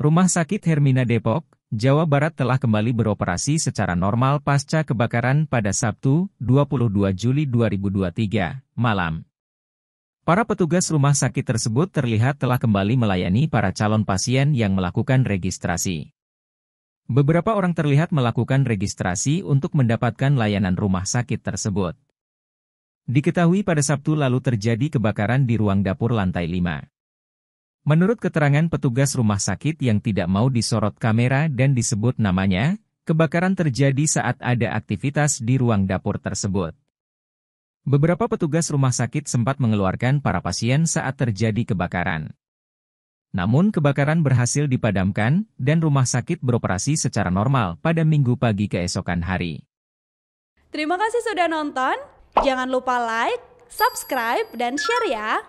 Rumah Sakit Hermina Depok, Jawa Barat telah kembali beroperasi secara normal pasca kebakaran pada Sabtu, 22 Juli 2023, malam. Para petugas rumah sakit tersebut terlihat telah kembali melayani para calon pasien yang melakukan registrasi. Beberapa orang terlihat melakukan registrasi untuk mendapatkan layanan rumah sakit tersebut. Diketahui pada Sabtu lalu terjadi kebakaran di ruang dapur lantai 5. Menurut keterangan petugas rumah sakit yang tidak mau disorot kamera dan disebut namanya, kebakaran terjadi saat ada aktivitas di ruang dapur tersebut. Beberapa petugas rumah sakit sempat mengeluarkan para pasien saat terjadi kebakaran. Namun kebakaran berhasil dipadamkan dan rumah sakit beroperasi secara normal pada minggu pagi keesokan hari. Terima kasih sudah nonton. Jangan lupa like, subscribe, dan share ya.